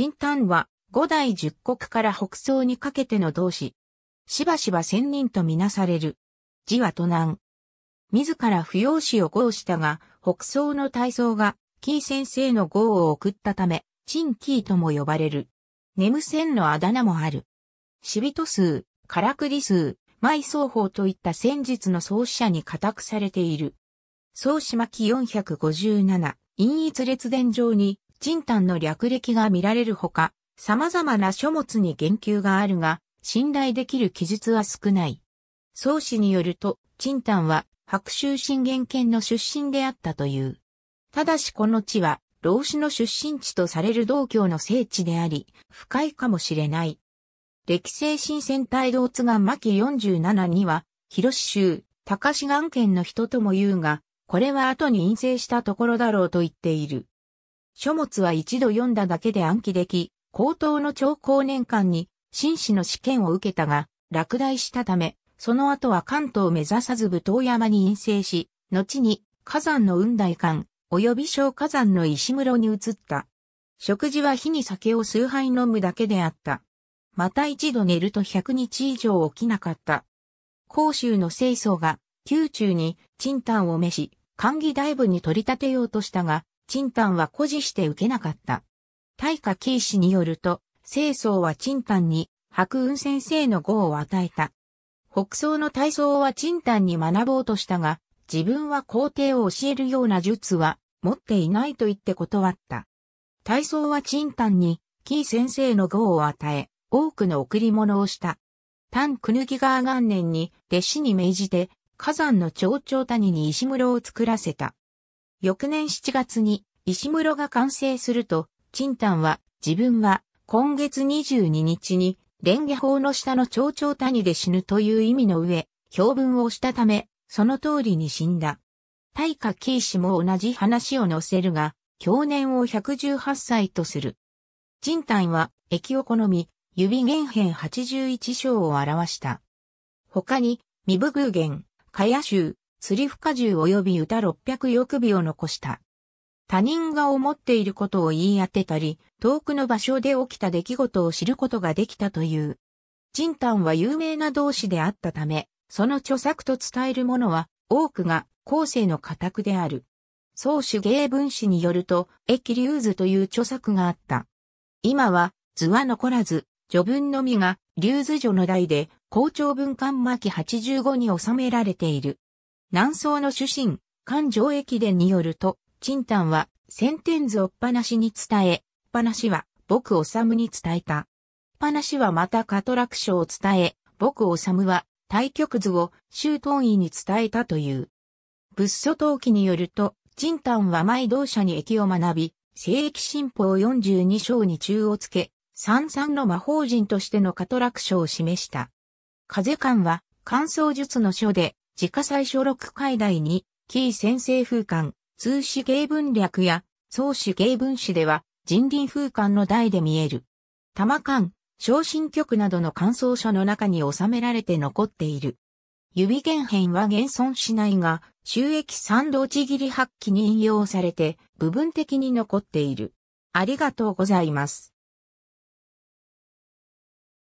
神丹は五代十国から北宋にかけての同志。しばしば仙人とみなされる。字は都南。自ら不要詞を号したが、北宋の大僧が、キー先生の号を送ったため、陳キーとも呼ばれる。眠仙のあだ名もある。死人数、唐栗数、埋葬法といった戦術の創始者に固くされている。創始巻457、陰逸列伝上に、陳丹の略歴が見られるほか、様々な書物に言及があるが、信頼できる記述は少ない。宋氏によると、陳丹は白州信玄県の出身であったという。ただしこの地は、老子の出身地とされる道教の聖地であり、深いかもしれない。歴世新戦隊道津岩巻47には、広州、高志岩県の人とも言うが、これは後に陰性したところだろうと言っている。書物は一度読んだだけで暗記でき、高等の超高年間に、紳士の試験を受けたが、落第したため、その後は関東を目指さず武藤山に陰性し、後に火山の雲台館、及び小火山の石室に移った。食事は火に酒を数杯飲むだけであった。また一度寝ると100日以上起きなかった。甲州の清掃が、宮中に、賃丹を召し、歓義大部に取り立てようとしたが、陳丹は誇示して受けなかった。大化慶士によると、清掃は陳丹に白雲先生の号を与えた。北宋の大僧は陳丹に学ぼうとしたが、自分は皇帝を教えるような術は持っていないと言って断った。大僧は陳丹に、紀先生の号を与え、多くの贈り物をした。丹久木川元年に弟子に命じて、火山の頂頂谷に石室を作らせた。翌年7月に石室が完成すると、陳丹は自分は今月22日に蓮華法の下の蝶々谷で死ぬという意味の上、評文をしたため、その通りに死んだ。大化慶氏も同じ話を載せるが、去年を118歳とする。陳丹は、液を好み、指原編81章を表した。他に、未部偶言、かや州、釣り不可重及び歌600欲尾を残した。他人が思っていることを言い当てたり、遠くの場所で起きた出来事を知ることができたという。ジンタンは有名な同志であったため、その著作と伝えるものは多くが後世の家宅である。宋主芸文史によると、駅竜図という著作があった。今は図は残らず、序文のみが竜図序の題で、校長文官巻85に収められている。南宋の主神、漢城駅伝によると、陳丹は、先天図をっぱなしに伝え、っぱなしは、僕おさむに伝えた。っぱなしはまたカトラクショを伝え、僕おさむは、対局図を、周東院に伝えたという。仏祖陶器によると、陳丹は毎同社に駅を学び、聖域新法42章に中をつけ、三三の魔法人としてのカトラクショを示した。風館は、乾燥術の書で、自家最初録階台に、キー先生風館、通史芸文略や、宗史芸文史では、人林風館の台で見える。玉館、昇進曲などの感想書の中に収められて残っている。指原編は現存しないが、収益三度ちぎり発揮に引用されて、部分的に残っている。ありがとうございます。